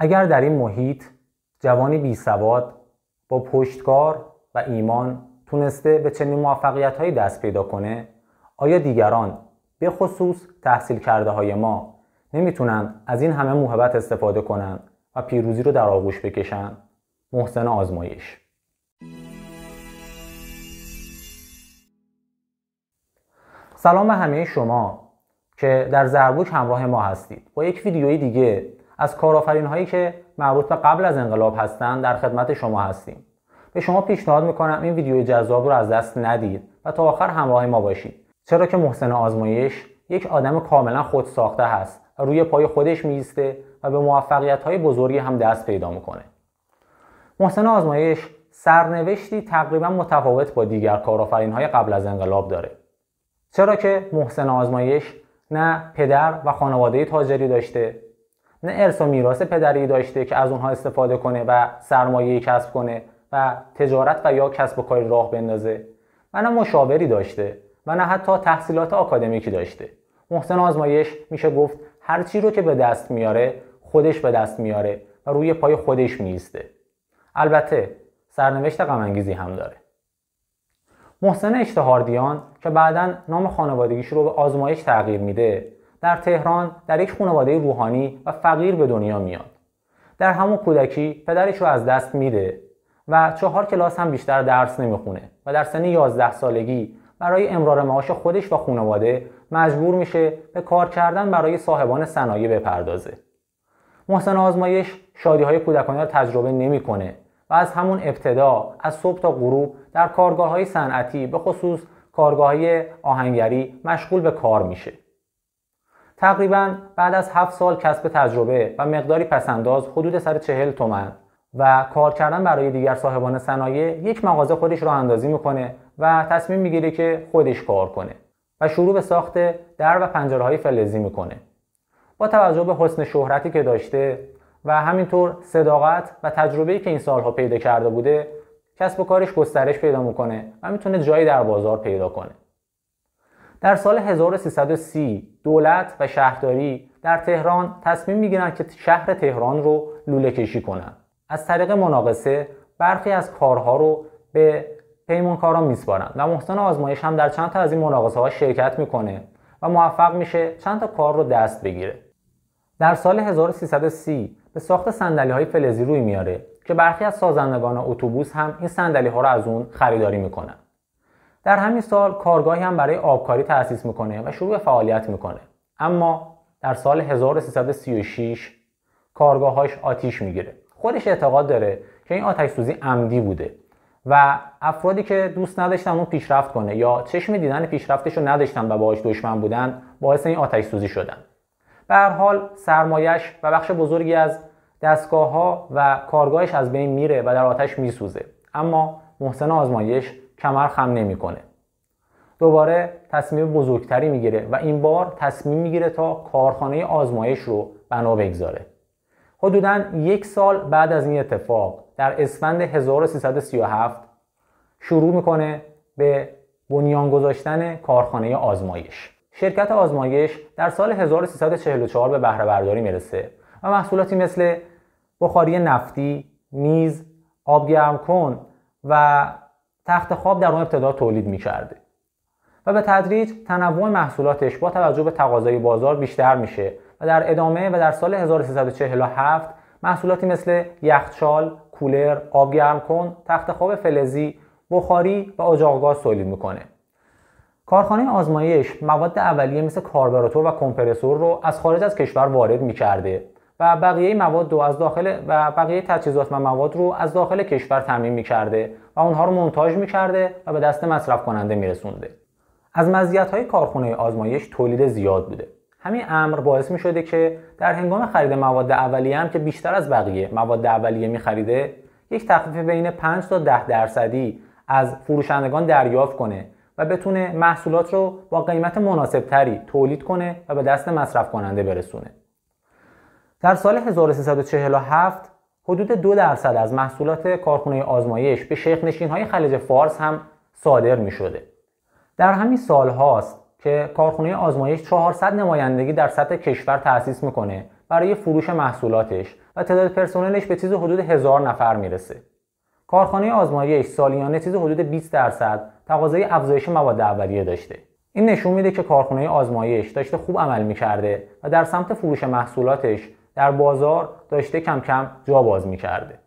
اگر در این محیط جوانی بی سواد با پشتکار و ایمان تونسته به چنین موفقیت هایی دست پیدا کنه آیا دیگران به خصوص تحصیل کرده های ما نمیتونن از این همه موهبت استفاده کنن و پیروزی رو در آغوش بکشن محسن آزمایش سلام به همه شما که در زربوک همراه ما هستید با یک ویدیوی دیگه از کارآفرین هایی که مربوط به قبل از انقلاب هستند در خدمت شما هستیم به شما پیشنهاد میکنم این ویدیو جذاب رو از دست ندید و تا آخر همراه ما باشید چرا که محسن آزمایش یک آدم کاملا خود ساخته هست و روی پای خودش میسته و به موفقیت های بزرگی هم دست پیدا میکنه محسن آزمایش سرنوشتی تقریبا متفاوت با دیگر کارآفرین های قبل از انقلاب داره چرا که محسن آزمایش نه پدر و خانواده تاجری داشته نه ارث و میراث پدری داشته که از اونها استفاده کنه و سرمایه کسب کنه و تجارت و یا کسب و کاری راه بندازه و نه مشاوری داشته و نه حتی تحصیلات آکادمیکی داشته محسن آزمایش میشه گفت هر چی رو که به دست میاره خودش به دست میاره و روی پای خودش میسته البته سرنوشت انگیزی هم داره محسن اشتهاردیان که بعدا نام خانوادگیش رو به آزمایش تغییر میده در تهران در یک خانواده روحانی و فقیر به دنیا میاد. در همون کودکی پدرش رو از دست میده و چهار کلاس هم بیشتر درس نمیخونه و در سن 11 سالگی برای امرار معاش خودش و خانواده مجبور میشه به کار کردن برای صاحبان صنایع بپردازه. محسن آزمایش شادی های کودکانه رو تجربه نمیکنه و از همون ابتدا از صبح تا غروب در کارگاه های صنعتی به خصوص کارگاه آهنگری مشغول به کار میشه. تقریبا بعد از هفت سال کسب تجربه و مقداری پسنداز حدود سر چهل تومن و کار کردن برای دیگر صاحبان صنایع یک مغازه خودش را اندازی میکنه و تصمیم میگیره که خودش کار کنه و شروع به ساخت در و پنجره فلزی میکنه با توجه به حسن شهرتی که داشته و همینطور صداقت و تجربه‌ای که این سالها پیدا کرده بوده کسب و کارش گسترش پیدا میکنه و میتونه جایی در بازار پیدا کنه در سال 1330 دولت و شهرداری در تهران تصمیم میگیرند که شهر تهران رو لوله کشی کنند. از طریق مناقصه برخی از کارها رو به پیمانکاران میسپارند و محسن آزمایش هم در چند تا از این مناقصه ها شرکت میکنه و موفق میشه چند تا کار رو دست بگیره. در سال 1330 به ساخت صندلی های فلزی روی میاره که برخی از سازندگان اتوبوس هم این صندلی ها رو از اون خریداری میکنند در همین سال کارگاهی هم برای آبکاری تأسیس میکنه و شروع به فعالیت میکنه اما در سال 1336 کارگاهاش آتیش میگیره خودش اعتقاد داره که این آتش سوزی عمدی بوده و افرادی که دوست نداشتن اون پیشرفت کنه یا چشم دیدن پیشرفتش رو نداشتن و باهاش دشمن بودن باعث این آتش سوزی شدن به هر حال سرمایش و بخش بزرگی از دستگاه ها و کارگاهش از بین میره و در آتش میسوزه اما محسن آزمایش کمر خم نمیکنه دوباره تصمیم بزرگتری میگیره و این بار تصمیم میگیره تا کارخانه آزمایش رو بنا بگذاره حدودا یک سال بعد از این اتفاق در اسفند 1337 شروع میکنه به بنیان گذاشتن کارخانه آزمایش شرکت آزمایش در سال 1344 به بهره برداری میرسه و محصولاتی مثل بخاری نفتی، میز، آبگرم کن و تخت خواب در اون ابتدا تولید میکرده و به تدریج تنوع محصولاتش با توجه به تقاضای بازار بیشتر میشه و در ادامه و در سال 1347 محصولاتی مثل یخچال، کولر، آب کن، تخت خواب فلزی، بخاری و اجاق گاز تولید میکنه. کارخانه آزمایش مواد اولیه مثل کاربراتور و کمپرسور رو از خارج از کشور وارد میکرده و بقیه مواد رو از داخل و بقیه تجهیزات و مواد رو از داخل کشور تامین میکرده و اونها رو مونتاژ میکرده و به دست مصرف کننده میرسونده از مزیت های کارخونه آزمایش تولید زیاد بوده همین امر باعث می شده که در هنگام خرید مواد اولیه هم که بیشتر از بقیه مواد اولیه می خریده یک تخفیف بین 5 تا 10 درصدی از فروشندگان دریافت کنه و بتونه محصولات رو با قیمت مناسب تری تولید کنه و به دست مصرف کننده برسونه. در سال 1347 حدود دو درصد از محصولات کارخونه آزمایش به شیخ نشین های خلیج فارس هم صادر می شده. در همین سال هاست که کارخونه آزمایش 400 نمایندگی در سطح کشور تأسیس میکنه برای فروش محصولاتش و تعداد پرسنلش به چیز حدود هزار نفر میرسه. کارخانه آزمایش سالیانه چیز حدود 20 درصد تقاضای افزایش مواد اولیه داشته. این نشون میده که کارخانه آزمایش داشته خوب عمل میکرده و در سمت فروش محصولاتش در بازار داشته کم کم جا باز کرده.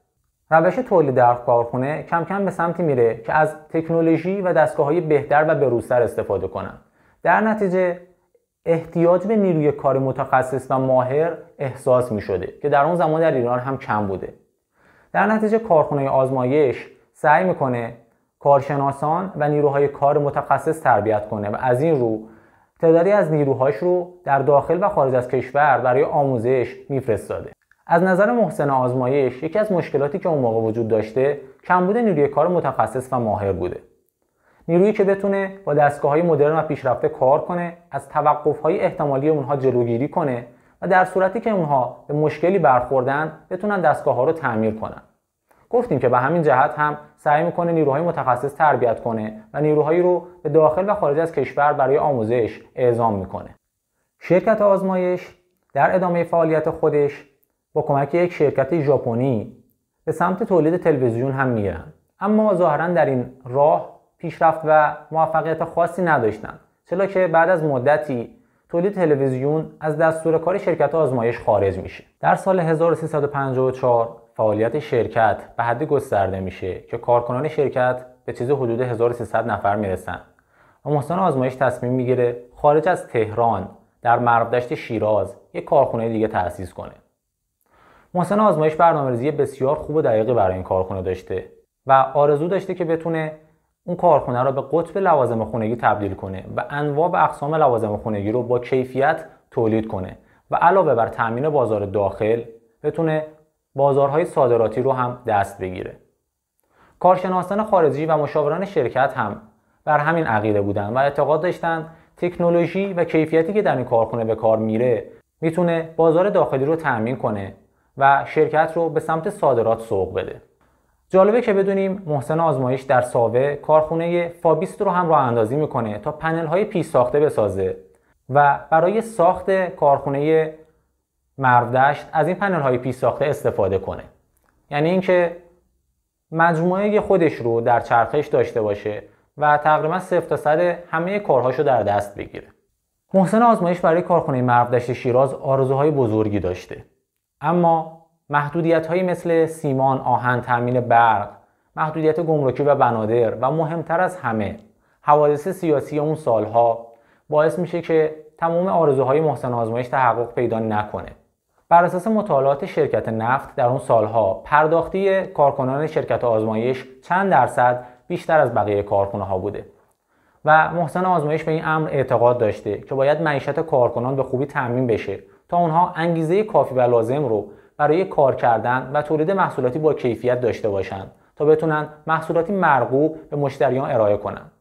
روش تولید در کارخونه کم کم به سمتی میره که از تکنولوژی و دستگاه های بهتر و بروزتر استفاده کنن در نتیجه احتیاج به نیروی کار متخصص و ماهر احساس می شده که در اون زمان در ایران هم کم بوده. در نتیجه کارخونه آزمایش سعی میکنه کارشناسان و نیروهای کار متخصص تربیت کنه و از این رو تعدادی از نیروهاش رو در داخل و خارج از کشور برای آموزش میفرستاده از نظر محسن آزمایش یکی از مشکلاتی که اون موقع وجود داشته کمبود نیروی کار متخصص و ماهر بوده نیرویی که بتونه با دستگاه های مدرن و پیشرفته کار کنه از توقف های احتمالی اونها جلوگیری کنه و در صورتی که اونها به مشکلی برخوردن بتونن دستگاه ها رو تعمیر کنن گفتیم که به همین جهت هم سعی میکنه نیروهای متخصص تربیت کنه و نیروهایی رو به داخل و خارج از کشور برای آموزش اعزام میکنه شرکت آزمایش در ادامه فعالیت خودش با کمک یک شرکت ژاپنی به سمت تولید تلویزیون هم میرن اما ظاهرا در این راه پیشرفت و موفقیت خاصی نداشتند چرا که بعد از مدتی تولید تلویزیون از دستور کار شرکت آزمایش خارج میشه در سال 1354 فعالیت شرکت به حدی گسترده میشه که کارکنان شرکت به چیز حدود 1300 نفر میرسن و محسن آزمایش تصمیم میگیره خارج از تهران در مربدشت شیراز یک کارخونه دیگه تأسیس کنه محسن آزمایش برنامه‌ریزی بسیار خوب و دقیقی برای این کارخونه داشته و آرزو داشته که بتونه اون کارخونه را به قطب لوازم خونگی تبدیل کنه و انواع و اقسام لوازم خونگی رو با کیفیت تولید کنه و علاوه بر تامین بازار داخل بتونه بازارهای صادراتی رو هم دست بگیره کارشناسان خارجی و مشاوران شرکت هم بر همین عقیده بودند و اعتقاد داشتند تکنولوژی و کیفیتی که در این کارخونه به کار میره میتونه بازار داخلی رو تأمین کنه و شرکت رو به سمت صادرات سوق بده جالبه که بدونیم محسن آزمایش در ساوه کارخونه فابیست رو هم راه اندازی میکنه تا پنل های پیش ساخته بسازه و برای ساخت کارخونه مرودشت از این پنل های پیش ساخته استفاده کنه یعنی اینکه مجموعه خودش رو در چرخش داشته باشه و تقریبا صفر تا صد همه کارهاش در دست بگیره محسن آزمایش برای کارخونه مرودشت شیراز آرزوهای بزرگی داشته اما محدودیت مثل سیمان، آهن، تامین برق، محدودیت گمرکی و بنادر و مهمتر از همه حوادث سیاسی اون سالها باعث میشه که تمام آرزوهای محسن آزمایش تحقق پیدا نکنه بر اساس مطالعات شرکت نفت در اون سالها پرداختی کارکنان شرکت آزمایش چند درصد بیشتر از بقیه کارکنه ها بوده و محسن آزمایش به این امر اعتقاد داشته که باید معیشت کارکنان به خوبی تعمین بشه تا اونها انگیزه کافی و لازم رو برای کار کردن و تولید محصولاتی با کیفیت داشته باشند تا بتونن محصولاتی مرغوب به مشتریان ارائه کنن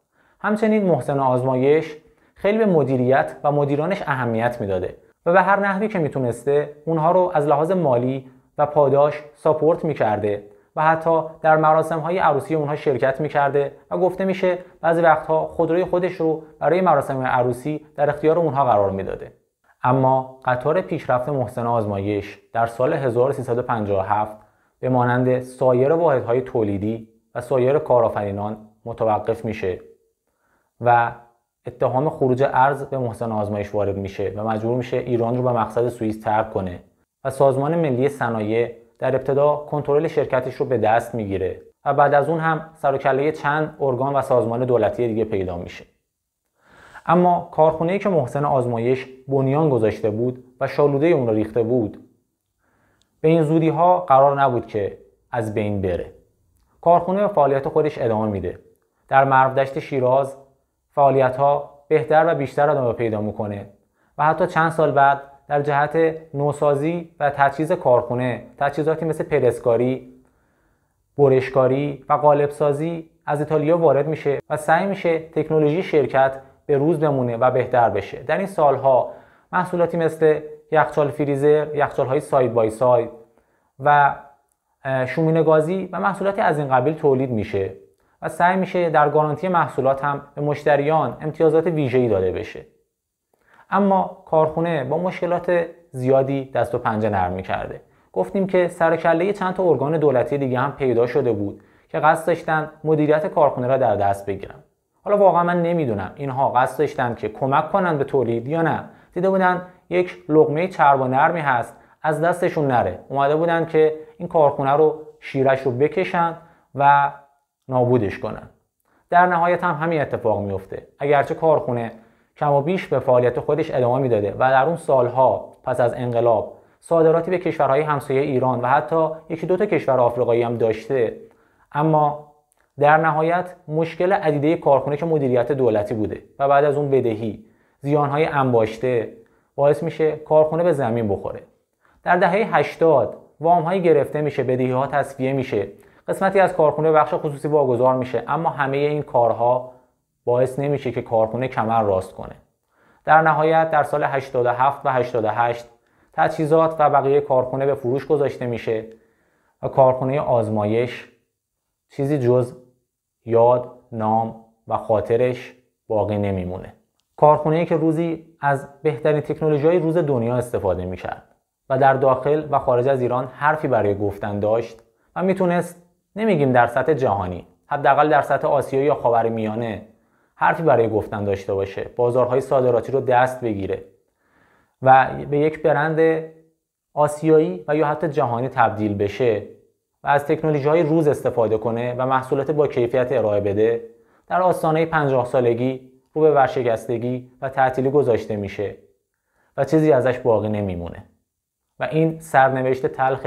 همچنین محسن آزمایش خیلی به مدیریت و مدیرانش اهمیت میداده و به هر نحوی که میتونسته اونها رو از لحاظ مالی و پاداش ساپورت میکرده و حتی در مراسم های عروسی اونها شرکت میکرده و گفته میشه بعضی وقتها خودروی خودش رو برای مراسم عروسی در اختیار اونها قرار میداده اما قطار پیشرفت محسن آزمایش در سال 1357 به مانند سایر واحدهای تولیدی و سایر کارآفرینان متوقف میشه و اتهام خروج ارز به محسن آزمایش وارد میشه و مجبور میشه ایران رو به مقصد سوئیس ترک کنه و سازمان ملی صنایع در ابتدا کنترل شرکتش رو به دست میگیره و بعد از اون هم سر و چند ارگان و سازمان دولتی دیگه پیدا میشه اما کارخونه‌ای که محسن آزمایش بنیان گذاشته بود و شالوده اون رو ریخته بود به این زودی ها قرار نبود که از بین بره کارخونه فعالیت خودش ادامه میده در مرودشت شیراز فعالیت ها بهتر و بیشتر ادامه پیدا میکنه و حتی چند سال بعد در جهت نوسازی و تجهیز کارخونه تجهیزاتی مثل پرسکاری برشکاری و قالبسازی از ایتالیا وارد میشه و سعی میشه تکنولوژی شرکت به روز بمونه و بهتر بشه در این سالها محصولاتی مثل یخچال فریزر یخچال های ساید بای ساید و شومینه گازی و محصولاتی از این قبیل تولید میشه و سعی میشه در گارانتی محصولات هم به مشتریان امتیازات ویژه‌ای داده بشه اما کارخونه با مشکلات زیادی دست و پنجه نرم کرده گفتیم که سر کله چند تا ارگان دولتی دیگه هم پیدا شده بود که قصد داشتن مدیریت کارخونه را در دست بگیرن حالا واقعا من نمیدونم اینها قصد داشتن که کمک کنن به تولید یا نه دیده بودن یک لقمه چرب و نرمی هست از دستشون نره اومده بودن که این کارخونه رو شیرش رو بکشن و نابودش کنن در نهایت هم همین اتفاق میفته اگرچه کارخونه کم و بیش به فعالیت خودش ادامه میداده و در اون سالها پس از انقلاب صادراتی به کشورهای همسایه ایران و حتی یکی دو تا کشور آفریقایی هم داشته اما در نهایت مشکل عدیده کارخونه که مدیریت دولتی بوده و بعد از اون بدهی زیانهای انباشته باعث میشه کارخونه به زمین بخوره در دهه 80 وام گرفته میشه بدهی ها تصفیه میشه قسمتی از کارخونه بخش خصوصی واگذار میشه اما همه این کارها باعث نمیشه که کارخونه کمر راست کنه در نهایت در سال 87 و 88 تجهیزات و بقیه کارخونه به فروش گذاشته میشه و کارخونه آزمایش چیزی جز یاد، نام و خاطرش باقی نمیمونه. کارخونه که روزی از بهترین تکنولوژی های روز دنیا استفاده میکرد و در داخل و خارج از ایران حرفی برای گفتن داشت و میتونست نمیگیم در سطح جهانی حداقل در سطح آسیایی یا خاورمیانه حرفی برای گفتن داشته باشه بازارهای صادراتی رو دست بگیره و به یک برند آسیایی و یا حتی جهانی تبدیل بشه و از تکنولوژی های روز استفاده کنه و محصولات با کیفیت ارائه بده در آستانه 50 سالگی رو به ورشکستگی و تعطیلی گذاشته میشه و چیزی ازش باقی نمیمونه و این سرنوشت تلخ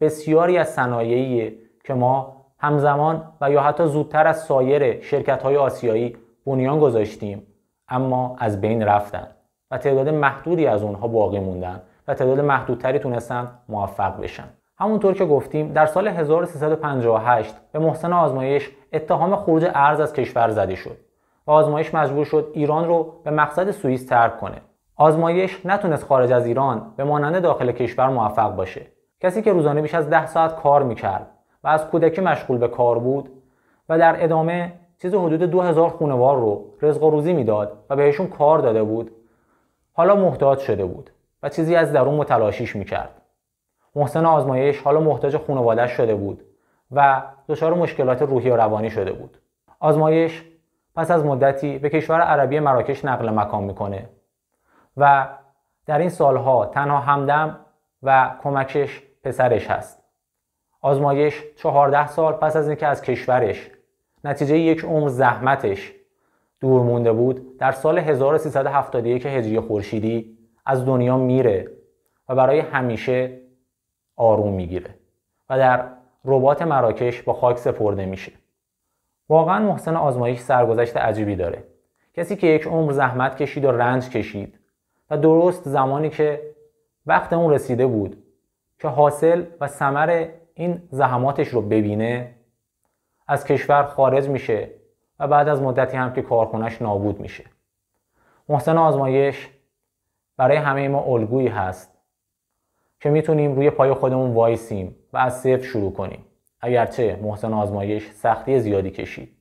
بسیاری از صنایعی که ما همزمان و یا حتی زودتر از سایر شرکت های آسیایی بنیان گذاشتیم اما از بین رفتن و تعداد محدودی از اونها باقی موندن و تعداد محدودتری تونستن موفق بشن همونطور که گفتیم در سال 1358 به محسن آزمایش اتهام خروج ارز از کشور زده شد و آزمایش مجبور شد ایران رو به مقصد سوئیس ترک کنه آزمایش نتونست خارج از ایران به مانند داخل کشور موفق باشه کسی که روزانه بیش از 10 ساعت کار میکرد و از کودکی مشغول به کار بود و در ادامه چیز حدود 2000 خونوار رو رزق و روزی میداد و بهشون کار داده بود حالا محتاج شده بود و چیزی از درون متلاشیش میکرد محسن آزمایش حالا محتاج خونوادش شده بود و دچار مشکلات روحی و روانی شده بود آزمایش پس از مدتی به کشور عربی مراکش نقل مکان میکنه و در این سالها تنها همدم و کمکش پسرش هست آزمایش 14 سال پس از اینکه از کشورش نتیجه یک عمر زحمتش دور مونده بود در سال 1371 هجری خورشیدی از دنیا میره و برای همیشه آروم میگیره و در ربات مراکش با خاک سپرده میشه واقعا محسن آزمایش سرگذشت عجیبی داره کسی که یک عمر زحمت کشید و رنج کشید و درست زمانی که وقت اون رسیده بود که حاصل و ثمر این زحماتش رو ببینه از کشور خارج میشه و بعد از مدتی هم که کارخونش نابود میشه محسن آزمایش برای همه ما الگویی هست که میتونیم روی پای خودمون وایسیم و از صفر شروع کنیم اگرچه محسن آزمایش سختی زیادی کشید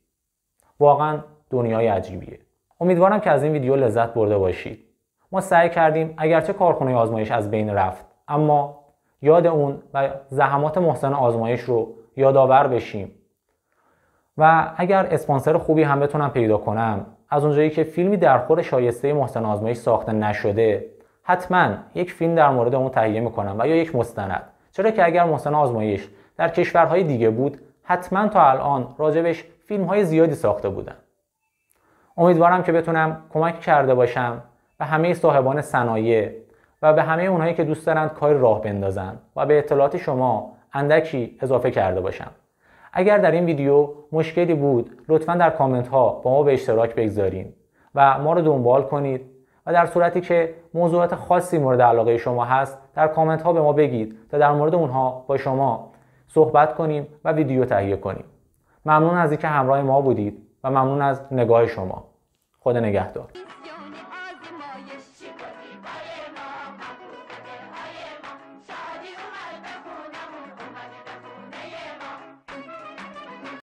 واقعا دنیای عجیبیه امیدوارم که از این ویدیو لذت برده باشید ما سعی کردیم اگرچه کارخونه آزمایش از بین رفت اما یاد اون و زحمات محسن آزمایش رو یادآور بشیم و اگر اسپانسر خوبی هم بتونم پیدا کنم از اونجایی که فیلمی در خور شایسته محسن آزمایش ساخته نشده حتما یک فیلم در مورد اون تهیه میکنم و یا یک مستند چرا که اگر محسن آزمایش در کشورهای دیگه بود حتما تا الان راجبش فیلم های زیادی ساخته بودن امیدوارم که بتونم کمک کرده باشم و همه صاحبان صنایع و به همه اونایی که دوست دارند کار راه بندازند و به اطلاعات شما اندکی اضافه کرده باشم اگر در این ویدیو مشکلی بود لطفا در کامنت ها با ما به اشتراک بگذارید و ما رو دنبال کنید و در صورتی که موضوعات خاصی مورد علاقه شما هست در کامنت ها به ما بگید تا در مورد اونها با شما صحبت کنیم و ویدیو تهیه کنیم ممنون از اینکه همراه ما بودید و ممنون از نگاه شما خدا نگهدار